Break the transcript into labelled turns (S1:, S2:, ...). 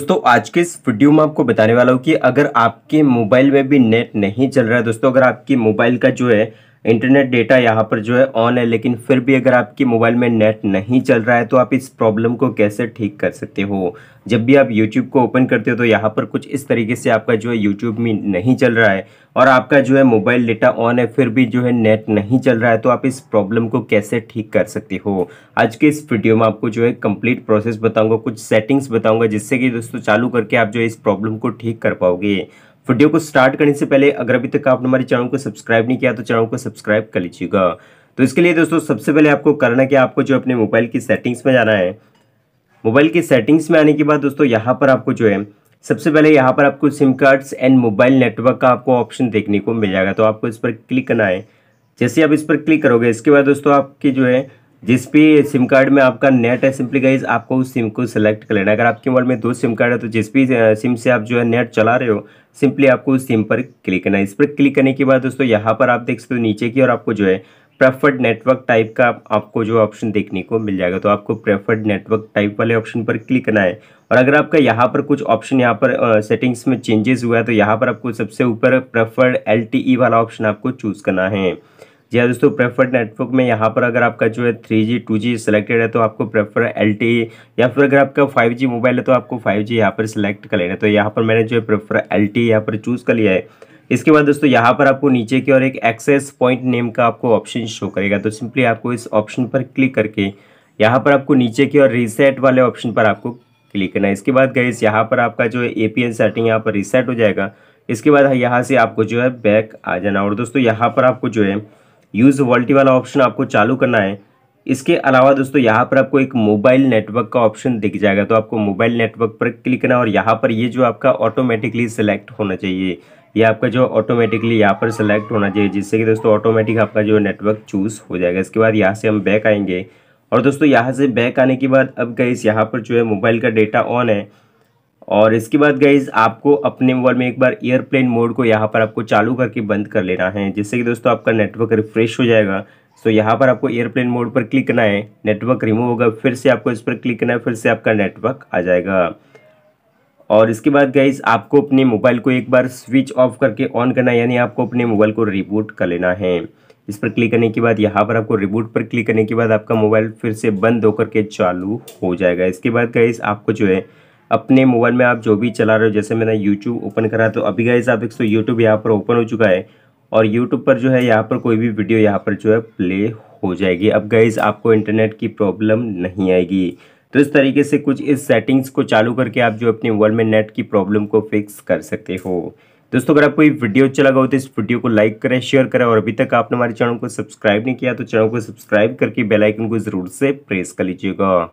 S1: दोस्तों आज के इस वीडियो में आपको बताने वाला हूँ कि अगर आपके मोबाइल में भी नेट नहीं चल रहा है दोस्तों अगर आपके मोबाइल का जो है इंटरनेट डेटा यहाँ पर जो है ऑन है लेकिन फिर भी अगर आपके मोबाइल में नेट नहीं चल रहा है तो आप इस प्रॉब्लम को कैसे ठीक कर सकते हो जब भी आप YouTube को ओपन करते हो तो यहाँ पर कुछ इस तरीके से आपका जो है YouTube में नहीं चल रहा है और आपका जो है मोबाइल डेटा ऑन है फिर भी जो है नेट नहीं चल रहा है तो आप इस प्रॉब्लम को कैसे ठीक कर सकते हो आज के इस वीडियो में आपको जो है कंप्लीट प्रोसेस बताऊंगा कुछ सेटिंग्स बताऊंगा जिससे कि दोस्तों चालू करके आप जो है इस प्रॉब्लम को ठीक कर पाओगे वीडियो को स्टार्ट करने से पहले अगर अभी तक आपने हमारे चैनल को सब्सक्राइब नहीं किया तो चैनल को सब्सक्राइब कर लीजिएगा तो इसके लिए दोस्तों सबसे पहले आपको करना है कि आपको जो अपने मोबाइल की सेटिंग्स में जाना है मोबाइल की सेटिंग्स में आने के बाद दोस्तों यहाँ पर आपको जो है सबसे पहले यहाँ पर आपको sim cards and mobile network का आपको ऑप्शन देखने को मिल जाएगा तो आपको इस पर क्लिक करना है जैसे आप इस पर क्लिक करोगे इसके बाद दोस्तों आपकी जो है जिस भी सिम कार्ड में आपका नेट है सिंपली गाइज आपको उस सिम को सिलेक्ट कर लेना है अगर आपके मोबाइल में दो सिम कार्ड है तो जिस भी सिम से आप जो है नेट चला रहे हो सिंपली आपको उस सिम पर क्लिक करना है इस पर क्लिक करने के बाद दोस्तों यहाँ पर आप देख सकते हो नीचे की और आपको जो है प्रेफर्ड नेटवर्क टाइप का आपको जो ऑप्शन देखने को मिल जाएगा तो आपको प्रेफर्ड नेटवर्क टाइप वाले ऑप्शन पर क्लिक करना है और अगर आपका यहाँ पर कुछ ऑप्शन यहाँ पर सेटिंग्स में चेंजेस हुआ है तो यहाँ पर आपको सबसे ऊपर प्रेफर्ड एल e वाला ऑप्शन आपको चूज़ करना है जी हाँ दोस्तों प्रेफर्ड नेटवर्क में यहाँ पर अगर आपका जो है three G two G selected है तो आपको प्रेफर एल e या फिर अगर आपका फाइव जी मोबाइल है तो आपको फाइव जी यहाँ पर सिलेक्ट कर लेना है तो यहाँ पर मैंने जो है प्रेफर एल टी यहाँ पर चूज़ कर लिया है इसके बाद दोस्तों यहाँ पर आपको नीचे की ओर एक एक्सेस पॉइंट नेम का आपको ऑप्शन शो करेगा तो सिंपली आपको इस ऑप्शन पर क्लिक करके यहाँ पर आपको नीचे की ओर रीसेट वाले ऑप्शन पर आपको क्लिक करना है इसके बाद इस यहाँ पर आपका जो है ए सेटिंग यहाँ पर रीसेट हो जाएगा इसके बाद यहाँ से आपको जो है बैक आ जाना और दोस्तों यहाँ पर आपको जो है यूज़ वॉल्टी वाला ऑप्शन आपको चालू करना है इसके अलावा दोस्तों यहाँ पर आपको एक मोबाइल नेटवर्क का ऑप्शन दिख जाएगा तो आपको मोबाइल नेटवर्क पर क्लिक करना और यहाँ पर ये जो आपका ऑटोमेटिकली सिलेक्ट होना चाहिए ये आपका जो ऑटोमेटिकली यहाँ पर सिलेक्ट होना चाहिए जिससे कि दोस्तों ऑटोमेटिक आपका जो नेटवर्क चूज़ हो जाएगा इसके बाद यहाँ से हम बैक आएंगे और दोस्तों यहाँ से बैक आने के बाद अब गई यहाँ पर जो है मोबाइल का डेटा ऑन है और इसके बाद गाइज आपको अपने मोबाइल में एक बार एयरप्लेन मोड को यहाँ पर आपको चालू करके बंद कर लेना है जिससे कि दोस्तों आपका नेटवर्क रिफ्रेश हो जाएगा सो यहाँ पर आपको एयरप्लेन मोड पर क्लिक करना है नेटवर्क रिमूव होगा फिर से आपको इस पर क्लिक करना है फिर से आपका नेटवर्क आ जाएगा और इसके बाद गाइज आपको अपने मोबाइल को एक बार स्विच ऑफ करके ऑन करना है यानी आपको अपने मोबाइल को रिबूट कर लेना है इस पर क्लिक करने के बाद यहाँ पर आपको रिबूट पर क्लिक करने के बाद आपका मोबाइल फिर से बंद होकर के चालू हो जाएगा इसके बाद गाइज आपको जो है अपने मोबाइल में आप जो भी चला रहे हो जैसे मैंने यूट्यूब ओपन करा तो अभी गाइज आप देख सौ यूट्यूब यहाँ पर ओपन हो चुका है और यूट्यूब पर जो है यहाँ पर कोई भी वीडियो यहाँ पर जो है प्ले हो जाएगी अब गाइज आपको इंटरनेट की प्रॉब्लम नहीं आएगी तो इस तरीके से कुछ इस सेटिंग्स को चालू करके आप जो अपने मोबाइल में नेट की प्रॉब्लम को फिक्स कर सकते हो दोस्तों अगर आपको ये वीडियो अच्छा लगा हो तो इस वीडियो को लाइक करें शेयर करें और अभी तक आपने हमारे चैनल को सब्सक्राइब नहीं किया तो चैनल को सब्सक्राइब करके बेल आइकन को जरूर से प्रेस कर लीजिएगा